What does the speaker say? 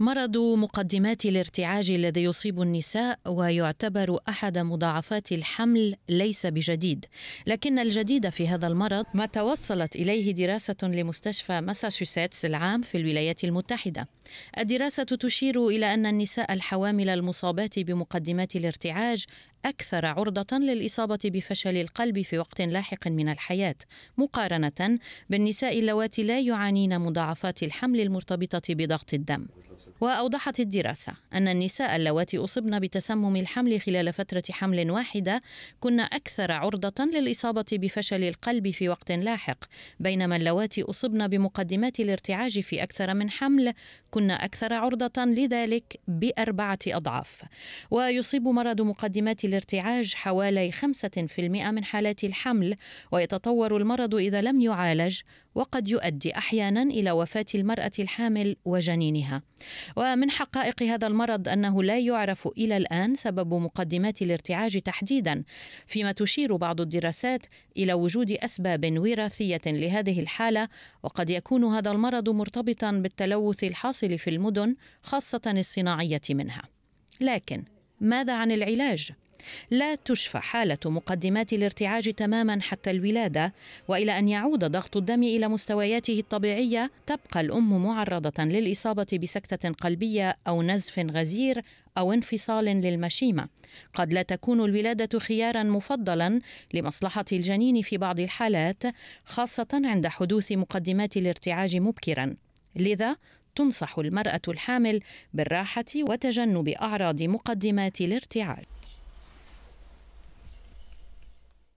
مرض مقدمات الارتعاج الذي يصيب النساء ويعتبر احد مضاعفات الحمل ليس بجديد لكن الجديد في هذا المرض ما توصلت اليه دراسه لمستشفى ماساتشوستس العام في الولايات المتحده الدراسه تشير الى ان النساء الحوامل المصابات بمقدمات الارتعاج اكثر عرضه للاصابه بفشل القلب في وقت لاحق من الحياه مقارنه بالنساء اللواتي لا يعانين مضاعفات الحمل المرتبطه بضغط الدم وأوضحت الدراسة أن النساء اللواتي أصبن بتسمم الحمل خلال فترة حمل واحدة كن أكثر عرضة للإصابة بفشل القلب في وقت لاحق بينما اللواتي أصبن بمقدمات الارتعاج في أكثر من حمل كن أكثر عرضة لذلك بأربعة أضعاف ويصيب مرض مقدمات الارتعاج حوالي 5% من حالات الحمل ويتطور المرض إذا لم يعالج وقد يؤدي احيانا الى وفاه المراه الحامل وجنينها ومن حقائق هذا المرض انه لا يعرف الى الان سبب مقدمات الارتعاج تحديدا فيما تشير بعض الدراسات الى وجود اسباب وراثيه لهذه الحاله وقد يكون هذا المرض مرتبطا بالتلوث الحاصل في المدن خاصه الصناعيه منها لكن ماذا عن العلاج لا تشفى حالة مقدمات الارتعاج تماما حتى الولادة وإلى أن يعود ضغط الدم إلى مستوياته الطبيعية تبقى الأم معرضة للإصابة بسكتة قلبية أو نزف غزير أو انفصال للمشيمة قد لا تكون الولادة خيارا مفضلا لمصلحة الجنين في بعض الحالات خاصة عند حدوث مقدمات الارتعاج مبكرا لذا تنصح المرأة الحامل بالراحة وتجنب أعراض مقدمات الارتعاج